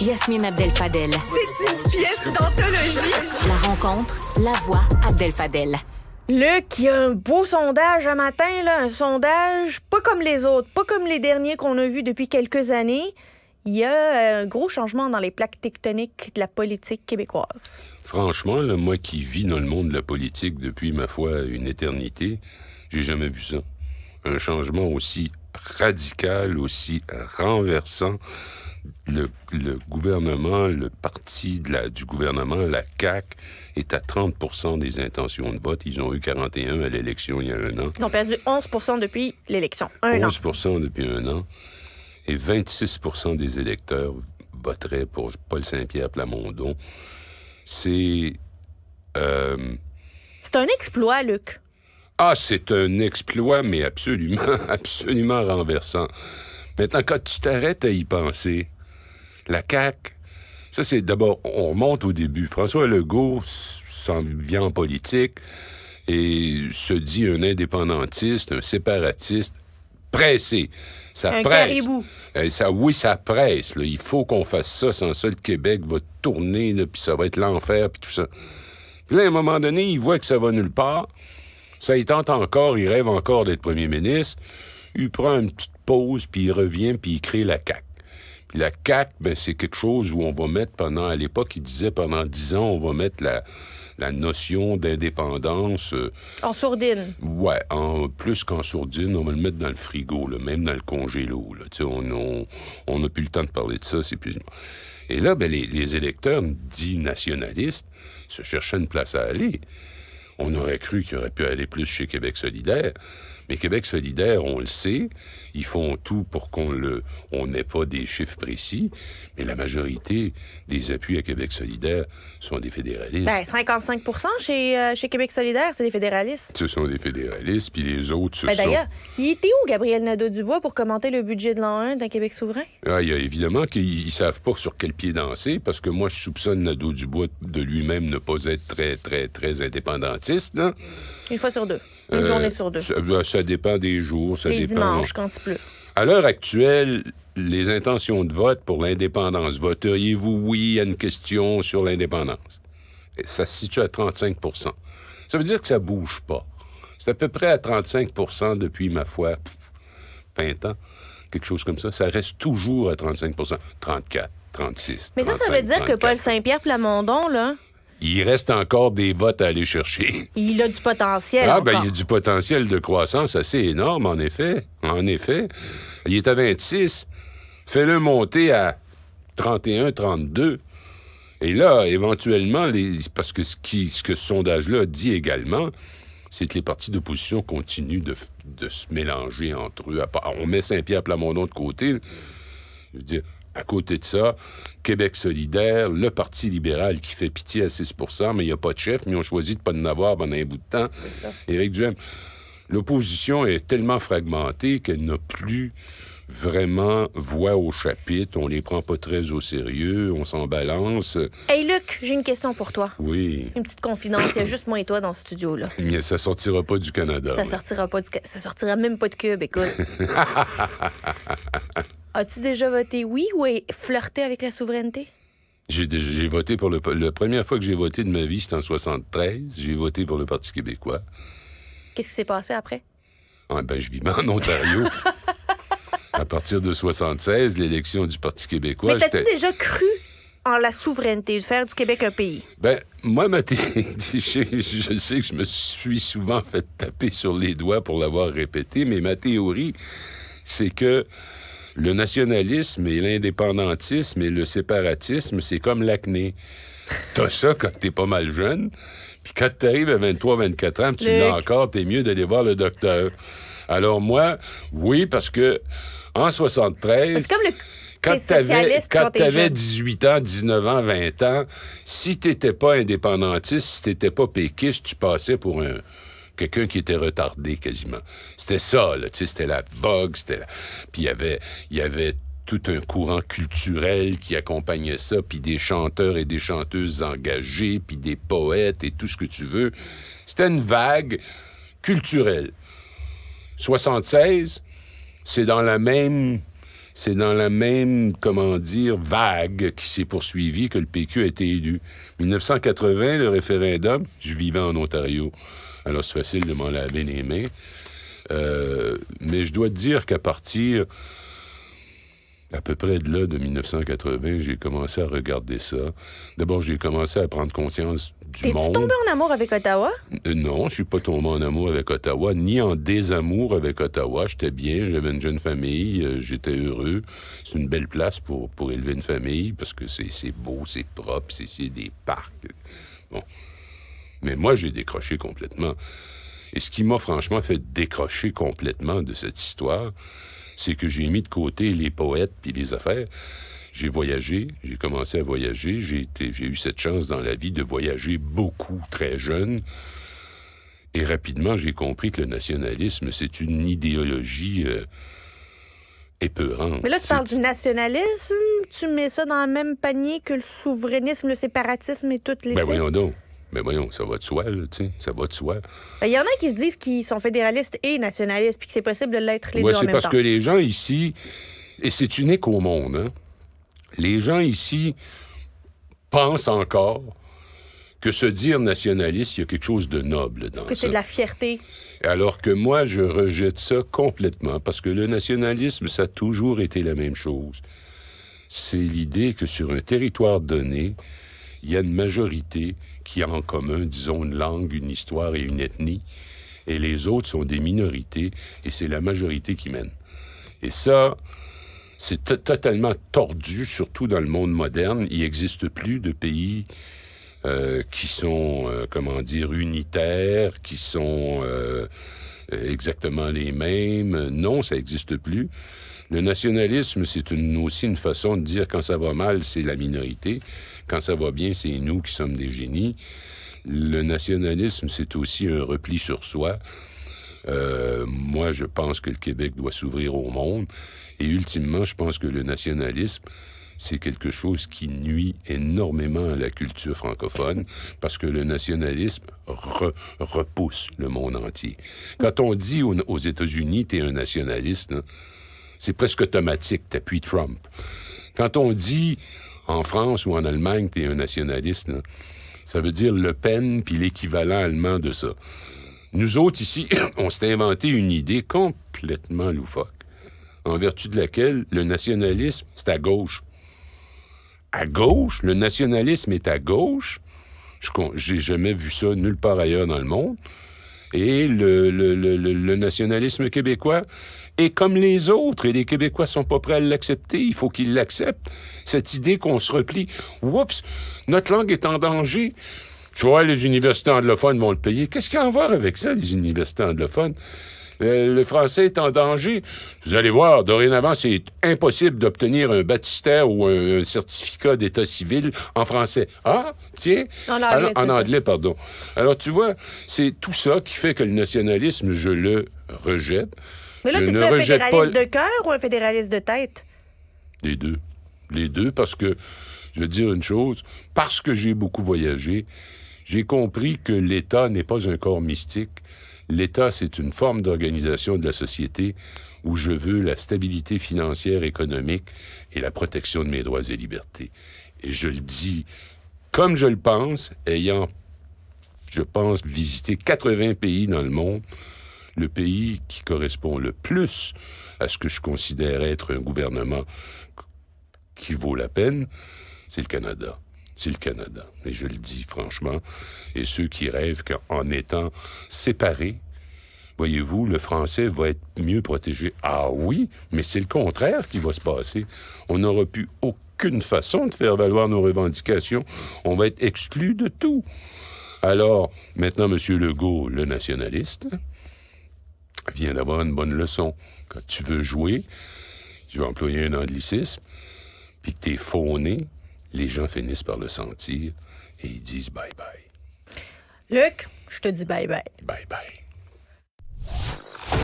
Yasmine Abdel Fadel. C'est une pièce d'anthologie. La rencontre, la voix Abdel Fadel. Luc, il y a un beau sondage un matin, là, un sondage pas comme les autres, pas comme les derniers qu'on a vus depuis quelques années. Il y a euh, un gros changement dans les plaques tectoniques de la politique québécoise. Franchement, moi qui vis dans le monde de la politique depuis, ma foi, une éternité, j'ai jamais vu ça. Un changement aussi radical, aussi renversant le, gouvernement, le parti du gouvernement, la CAC est à 30 des intentions de vote. Ils ont eu 41 à l'élection il y a un an. Ils ont perdu 11 depuis l'élection. Un 11 depuis un an. Et 26 des électeurs voteraient pour Paul Saint-Pierre Plamondon. C'est. Euh, c'est un exploit, Luc. Ah, c'est un exploit, mais absolument, absolument renversant. Maintenant, quand tu t'arrêtes à y penser, la CAQ, ça c'est d'abord, on remonte au début. François Legault s'en vient en politique et se dit un indépendantiste, un séparatiste, pressé. Ça presse. Euh, ça, oui, ça presse. Il faut qu'on fasse ça. Sans ça, le Québec va tourner, puis ça va être l'enfer, puis tout ça. Puis là, à un moment donné, il voit que ça va nulle part. Ça, il tente encore, il rêve encore d'être premier ministre. Il prend une petite pose, puis il revient, puis il crée la CAQ. la CAQ, ben, c'est quelque chose où on va mettre pendant, à l'époque, il disait pendant dix ans, on va mettre la, la notion d'indépendance. Euh, en sourdine. Ouais, en, plus qu'en sourdine, on va le mettre dans le frigo, même dans le congélo. Là. On n'a plus le temps de parler de ça, c'est plus. Et là, ben, les, les, électeurs dits nationalistes se cherchaient une place à aller. On aurait cru qu'il aurait pu aller plus chez Québec solidaire. Mais Québec solidaire, on le sait, ils font tout pour qu'on le, on n'ait pas des chiffres précis, mais la majorité des appuis à Québec solidaire sont des fédéralistes. 55 ben, euh, chez, Québec solidaire, c'est des fédéralistes. Ce sont des fédéralistes, puis les autres, ce ben, D'ailleurs, il était où, Gabriel Nadeau-Dubois, pour commenter le budget de l'an 1 d'un Québec souverain? Ah, il a, évidemment qu'ils savent pas sur quel pied danser, parce que moi, je soupçonne Nadeau-Dubois de lui-même ne pas être très, très, très indépendantiste. Une fois sur deux. Une euh, journée sur deux. Ben, ça, dépend des jours, ça dépend. dimanche, quand il pleut. À l'heure actuelle, les intentions de vote pour l'indépendance, voteriez-vous oui à une question sur l'indépendance? Ça se situe à 35 Ça veut dire que ça ne bouge pas. C'est à peu près à 35 depuis, ma foi, 20 ans, quelque chose comme ça. Ça reste toujours à 35 34, 36. Mais ça, ça veut dire que Paul Saint-Pierre Plamondon, là, il reste encore des votes à aller chercher. Il a du potentiel. Ah, ben, il a du potentiel de croissance assez énorme, en effet. En effet. Il est à 26. Fais-le monter à 31, 32. Et là, éventuellement, les... parce que ce, qui, ce que ce sondage-là dit également, c'est que les partis d'opposition continuent de, de, se mélanger entre eux. On met Saint-Pierre Plamondon de côté. Je veux dire, à côté de ça, Québec solidaire, le Parti libéral qui fait pitié à 6 mais il n'y a pas de chef, mais on choisit choisi de ne pas en avoir pendant un bout de temps. Éric Duhem. L'opposition est tellement fragmentée qu'elle n'a plus vraiment voix au chapitre. On les prend pas très au sérieux, on s'en balance. Hey Luc, j'ai une question pour toi. Oui. Une petite confidence, il y a juste moi et toi dans ce studio là. Mais ça sortira pas du Canada. Ça sortira pas du ça sortira même pas de Cube, écoute. As-tu déjà voté oui ou flirté avec la souveraineté? J'ai voté pour le. La première fois que j'ai voté de ma vie, c'était en 73. J'ai voté pour le Parti québécois. Qu'est-ce qui s'est passé après? Ah, ben, je vivais en Ontario. à partir de 76, l'élection du Parti québécois. Mais t'as-tu déjà cru en la souveraineté, de faire du Québec un pays? Ben, moi, je sais que je me suis souvent fait taper sur les doigts pour l'avoir répété, mais ma théorie, c'est que le nationalisme et l'indépendantisme et le séparatisme, c'est comme l'acné. T'as ça quand t'es pas mal jeune, puis quand t'arrives à 23-24 ans, tu l'as encore, t'es mieux d'aller voir le docteur. Alors moi, oui, parce que en 73... C'est comme le quand tu avais, quand quand 18 ans, 19 ans, 20 ans, si t'étais pas indépendantiste, si t'étais pas péquiste, tu passais pour un, quelqu'un qui était retardé quasiment. C'était ça, là, c'était la vogue, c'était la... Puis y il y avait tout un courant culturel qui accompagnait ça, puis des chanteurs et des chanteuses engagés, puis des poètes et tout ce que tu veux. C'était une vague culturelle. 76, c'est dans la même c'est dans la même, comment dire, vague qui s'est poursuivie que le PQ a été élu. 1980, le référendum, je vivais en Ontario. Alors, c'est facile de m'en laver les mains. Euh, mais je dois te dire qu'à partir à peu près de là, de 1980, j'ai commencé à regarder ça. D'abord, j'ai commencé à prendre conscience du monde. T'es-tu tombé en amour avec Ottawa? Euh, non, je suis pas tombé en amour avec Ottawa, ni en désamour avec Ottawa. J'étais bien, j'avais une jeune famille, euh, j'étais heureux. C'est une belle place pour, pour élever une famille parce que c'est beau, c'est propre, c'est des parcs. Bon, mais moi, j'ai décroché complètement. Et ce qui m'a franchement fait décrocher complètement de cette histoire, c'est que j'ai mis de côté les poètes puis les affaires. J'ai voyagé, j'ai commencé à voyager, j'ai, eu cette chance dans la vie de voyager beaucoup très jeune. Et rapidement, j'ai compris que le nationalisme, c'est une idéologie euh, épeurante. Mais là, tu parles du nationalisme, tu mets ça dans le même panier que le souverainisme, le séparatisme et toutes les... Ben voyons donc. Mais voyons, ça va de soi, là, tu sais. ça va de soi. Il ben, y en a qui se disent qu'ils sont fédéralistes et nationalistes, puis que c'est possible de l'être les deux en même temps. C'est parce que les gens ici, et c'est unique au monde, hein, les gens ici pensent encore que se dire nationaliste, il y a quelque chose de noble dans ça. Que c'est de la fierté. Alors que moi, je rejette ça complètement, parce que le nationalisme, ça a toujours été la même chose. C'est l'idée que sur un territoire donné, il y a une majorité qui a en commun, disons, une langue, une histoire et une ethnie, et les autres sont des minorités, et c'est la majorité qui mène. Et ça, c'est totalement tordu, surtout dans le monde moderne. Il n'existe plus de pays euh, qui sont, euh, comment dire, unitaires, qui sont... Euh, exactement les mêmes. Non, ça n'existe plus. Le nationalisme, c'est aussi une façon de dire quand ça va mal, c'est la minorité. Quand ça va bien, c'est nous qui sommes des génies. Le nationalisme, c'est aussi un repli sur soi. Euh, moi, je pense que le Québec doit s'ouvrir au monde. Et ultimement, je pense que le nationalisme, c'est quelque chose qui nuit énormément à la culture francophone parce que le nationalisme repousse le monde entier. Quand on dit aux, États-Unis, t'es un nationaliste, c'est presque automatique, t'appuies Trump. Quand on dit en France ou en Allemagne, t'es un nationaliste, ça veut dire Le Pen puis l'équivalent allemand de ça. Nous autres ici, on s'est inventé une idée complètement loufoque, en vertu de laquelle le nationalisme, c'est à gauche à gauche, le nationalisme est à gauche. Je J'ai jamais vu ça nulle part ailleurs dans le monde. Et le, nationalisme québécois est comme les autres, et les Québécois sont pas prêts à l'accepter. Il faut qu'ils l'acceptent. Cette idée qu'on se replie. Oups, notre langue est en danger. Tu vois, les universités anglophones vont le payer. Qu'est-ce qu'il y a à voir avec ça, les universités anglophones? Euh, le français est en danger. Vous allez voir, dorénavant, c'est impossible d'obtenir un baptistère ou un, certificat d'état civil en français. Ah, tiens. En anglais, en anglais pardon. Alors, tu vois, c'est tout ça qui fait que le nationalisme, je le rejette. Mais là, je es un fédéraliste de cœur ou un fédéraliste de tête? Les deux. Les deux, parce que, je veux dire une chose, parce que j'ai beaucoup voyagé, j'ai compris que l'État n'est pas un corps mystique, L'État, c'est une forme d'organisation de la société où je veux la stabilité financière, économique et la protection de mes droits et libertés. Et je le dis comme je le pense, ayant, je pense, visité 80 pays dans le monde, le pays qui correspond le plus à ce que je considère être un gouvernement qui vaut la peine, c'est le Canada c'est le Canada. Et je le dis franchement. Et ceux qui rêvent qu'en étant séparés, voyez-vous, le français va être mieux protégé. Ah oui, mais c'est le contraire qui va se passer. On n'aura plus aucune façon de faire valoir nos revendications. On va être exclu de tout. Alors, maintenant, M. Legault, le nationaliste, vient d'avoir une bonne leçon. Quand tu veux jouer, tu vais employer un anglicisme, puis que es fauné, les gens finissent par le sentir et ils disent bye-bye. Luc, je te dis bye-bye. Bye-bye.